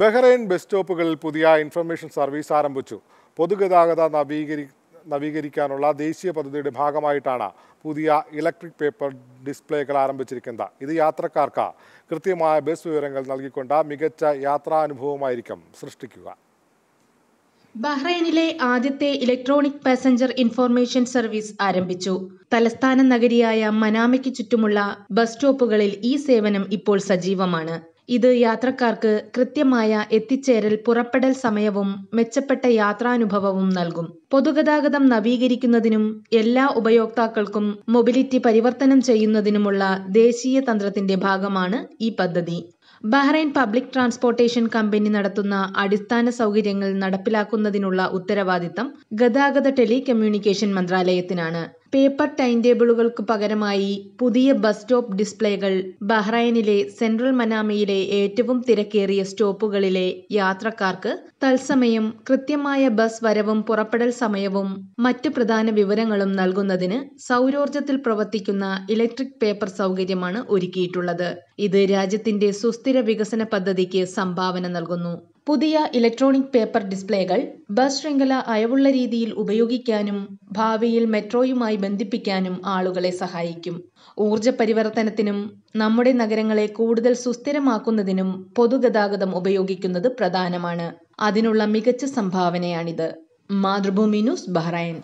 Bahrain bus സ്റ്റോപ്പുകളിൽ പുതിയ information service ആരംഭിച്ചു പൊതുഗതാഗത നവീകരി നവീകരിക്കാനുള്ള ദേശീയ പദ്ധതിയുടെ ഭാഗമായിട്ടാണ് പുതിയ ഇലക്ട്രിക് പേപ്പർ ഡിസ്പ്ലേകൾ ആരംഭിച്ചിരിക്കുന്നത് ഇത് യാത്രക്കാർക്ക് കൃത്യമായ ബസ് വിവരങ്ങൾ നൽകിക്കൊണ്ട് മികച്ച യാത്രാനുഭവമായിരിക്കും സൃഷ്ടിക്കുക ബഹ്റൈനിലെ ആദ്യത്തെ ഇലക്ട്രോണിക് പാസഞ്ചർ ഇൻഫോർമേഷൻ സർവീസ് ആരംഭിച്ചു തലസ്ഥാന നഗരിയായ മനാമയ്ക്ക് ചുറ്റുമുള്ള ബസ് സ്റ്റോപ്പുകളിൽ ഈ സേവനം ഇപ്പോൾ സജീവമാണ് ഇത് യാത്രക്കാർക്ക് കൃത്യമായ എത്തിച്ചേരൽ പുറപ്പെടൽ സമയവും മെച്ചപ്പെട്ട യാത്രാനുഭവവും നൽകും. പൊതുഗതാഗതം നവീകരിക്കുന്നതിനും എല്ലാ ഉപയോക്താക്കൾക്കും മൊബിലിറ്റി പരിവർത്തനം ചെയ്യുന്നതിനുമുള്ള ദേശീയ തന്ത്രത്തിന്റെ ഭാഗമാണ് ഈ പദ്ധതി. ബഹ്റൈൻ പബ്ലിക് ട്രാൻസ്പോർട്ടേഷൻ കമ്പനി നടത്തുന്ന അടിസ്ഥാന സൗകര്യങ്ങൾ നടപ്പിലാക്കുന്നതിനുള്ള ഉത്തരവാദിത്തം ഗതാഗത ടെലികമ്മ്യൂണിക്കേഷൻ മന്ത്രാലയത്തിനാണ് പേപ്പർ ടൈം ടേബിളുകൾക്ക് പകരമായി പുതിയ ബസ് സ്റ്റോപ്പ് ഡിസ്പ്ലേകൾ ബഹ്റൈനിലെ സെൻട്രൽ മനാമയിലെ ഏറ്റവും തിരക്കേറിയ സ്റ്റോപ്പുകളിലെ യാത്രക്കാർക്ക് തത്സമയം കൃത്യമായ ബസ് വരവും പുറപ്പെടൽ സമയവും മറ്റ് പ്രധാന വിവരങ്ങളും നൽകുന്നതിന് സൗരോർജ്ജത്തിൽ പ്രവർത്തിക്കുന്ന ഇലക്ട്രിക് പേപ്പർ സൗകര്യമാണ് ഒരുക്കിയിട്ടുള്ളത് ഇത് രാജ്യത്തിന്റെ സുസ്ഥിര വികസന പദ്ധതിക്ക് സംഭാവന നൽകുന്നു പുതിയ ഇലക്ട്രോണിക് പേപ്പർ ഡിസ്പ്ലേകൾ ബസ് ശൃംഖല അയവുള്ള രീതിയിൽ ഉപയോഗിക്കാനും ഭാവിയിൽ മെട്രോയുമായി ബന്ധിപ്പിക്കാനും ആളുകളെ സഹായിക്കും ഊർജ പരിവർത്തനത്തിനും നമ്മുടെ നഗരങ്ങളെ കൂടുതൽ സുസ്ഥിരമാക്കുന്നതിനും പൊതുഗതാഗതം ഉപയോഗിക്കുന്നത് പ്രധാനമാണ് അതിനുള്ള മികച്ച സംഭാവനയാണിത് മാതൃഭൂമി ന്യൂസ് ബഹ്റൈൻ